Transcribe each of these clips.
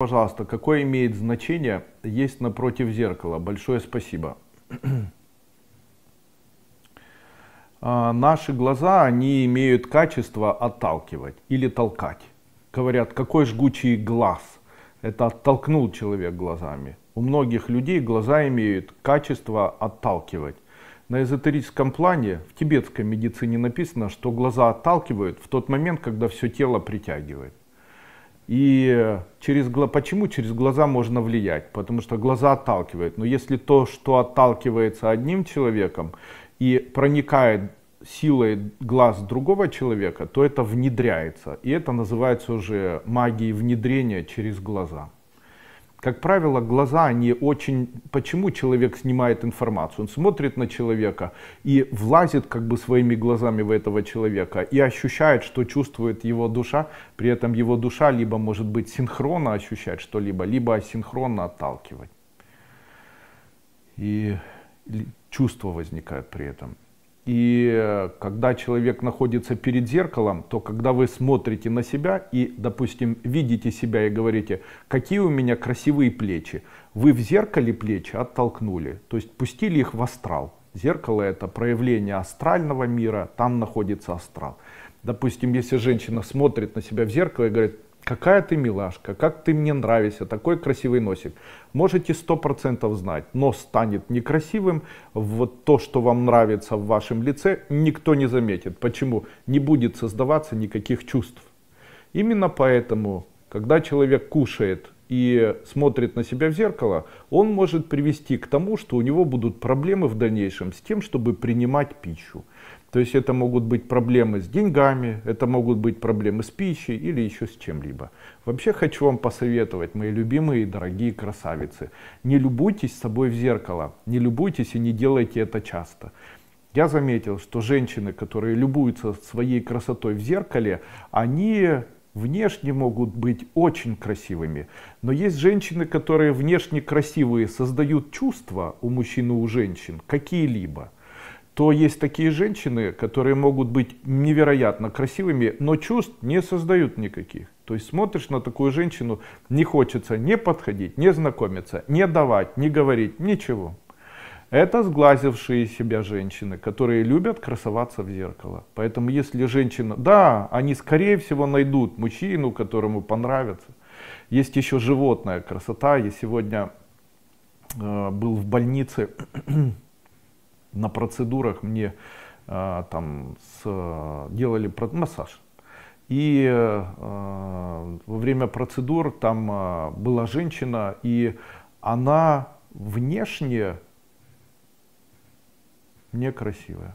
Пожалуйста, какое имеет значение есть напротив зеркала? Большое спасибо. А, наши глаза, они имеют качество отталкивать или толкать. Говорят, какой жгучий глаз. Это оттолкнул человек глазами. У многих людей глаза имеют качество отталкивать. На эзотерическом плане в тибетской медицине написано, что глаза отталкивают в тот момент, когда все тело притягивает. И через, почему через глаза можно влиять? Потому что глаза отталкивают. Но если то, что отталкивается одним человеком и проникает силой глаз другого человека, то это внедряется. И это называется уже магией внедрения через глаза. Как правило, глаза, не очень... Почему человек снимает информацию? Он смотрит на человека и влазит как бы своими глазами в этого человека и ощущает, что чувствует его душа. При этом его душа либо может быть синхронно ощущать что-либо, либо асинхронно отталкивать. И чувства возникают при этом. И э, когда человек находится перед зеркалом, то когда вы смотрите на себя и, допустим, видите себя и говорите, какие у меня красивые плечи, вы в зеркале плечи оттолкнули, то есть пустили их в астрал. Зеркало это проявление астрального мира, там находится астрал. Допустим, если женщина смотрит на себя в зеркало и говорит, какая ты милашка, как ты мне нравишься, такой красивый носик. Можете 100% знать, но станет некрасивым, вот то, что вам нравится в вашем лице, никто не заметит. Почему? Не будет создаваться никаких чувств. Именно поэтому, когда человек кушает и смотрит на себя в зеркало, он может привести к тому, что у него будут проблемы в дальнейшем с тем, чтобы принимать пищу. То есть это могут быть проблемы с деньгами, это могут быть проблемы с пищей или еще с чем-либо. Вообще хочу вам посоветовать, мои любимые и дорогие красавицы, не любуйтесь собой в зеркало, не любуйтесь и не делайте это часто. Я заметил, что женщины, которые любуются своей красотой в зеркале, они внешне могут быть очень красивыми, но есть женщины, которые внешне красивые, создают чувства у мужчин и у женщин какие-либо то есть такие женщины, которые могут быть невероятно красивыми, но чувств не создают никаких. То есть смотришь на такую женщину, не хочется не подходить, не знакомиться, не давать, не говорить, ничего. Это сглазившие себя женщины, которые любят красоваться в зеркало. Поэтому если женщина... Да, они скорее всего найдут мужчину, которому понравится. Есть еще животная красота. Я сегодня э, был в больнице на процедурах. Мне э, там с, делали массаж. И э, во время процедур там э, была женщина, и она внешне некрасивая.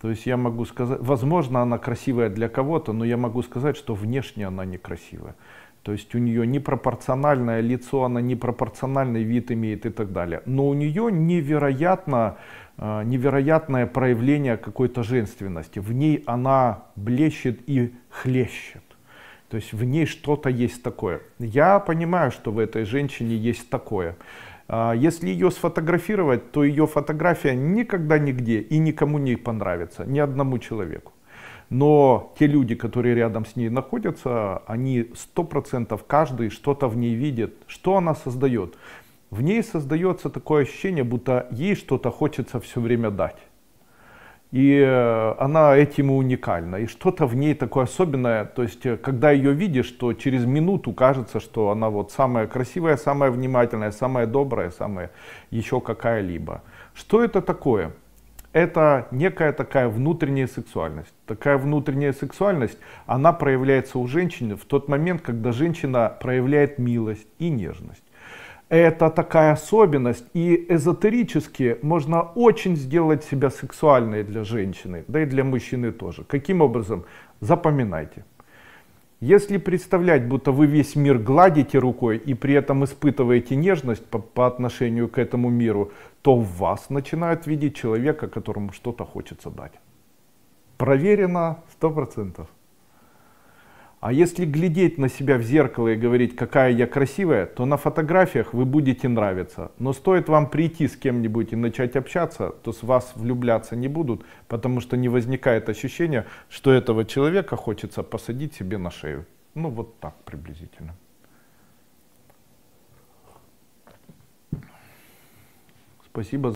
То есть я могу сказать, возможно, она красивая для кого-то, но я могу сказать, что внешне она некрасивая. То есть у нее непропорциональное лицо, она непропорциональный вид имеет и так далее. Но у нее невероятно, э, невероятное проявление какой-то женственности. В ней она блещет и хлещет. То есть в ней что-то есть такое. Я понимаю, что в этой женщине есть такое. А, если ее сфотографировать, то ее фотография никогда нигде и никому не понравится, ни одному человеку. Но те люди, которые рядом с ней находятся, они 100% каждый что-то в ней видит, что она создает. В ней создается такое ощущение, будто ей что-то хочется все время дать. И э, она этим и уникальна. И что-то в ней такое особенное. То есть, э, когда ее видишь, то через минуту кажется, что она вот самая красивая, самая внимательная, самая добрая, самая еще какая-либо. Что это такое? Это некая такая внутренняя сексуальность. Такая внутренняя сексуальность, она проявляется у женщины в тот момент, когда женщина проявляет милость и нежность это такая особенность. И эзотерически можно очень сделать себя сексуальной для женщины, да и для мужчины тоже. Каким образом? Запоминайте. Если представлять, будто вы весь мир гладите рукой и при этом испытываете нежность по, по отношению к этому миру, то в вас начинают видеть человека, которому что-то хочется дать. Проверено 100%. А если глядеть на себя в зеркало и говорить, какая я красивая, то на фотографиях вы будете нравиться. Но стоит вам прийти с кем-нибудь и начать общаться, то с вас влюбляться не будут, потому что не возникает ощущения, что этого человека хочется посадить себе на шею. Ну вот так приблизительно. Спасибо.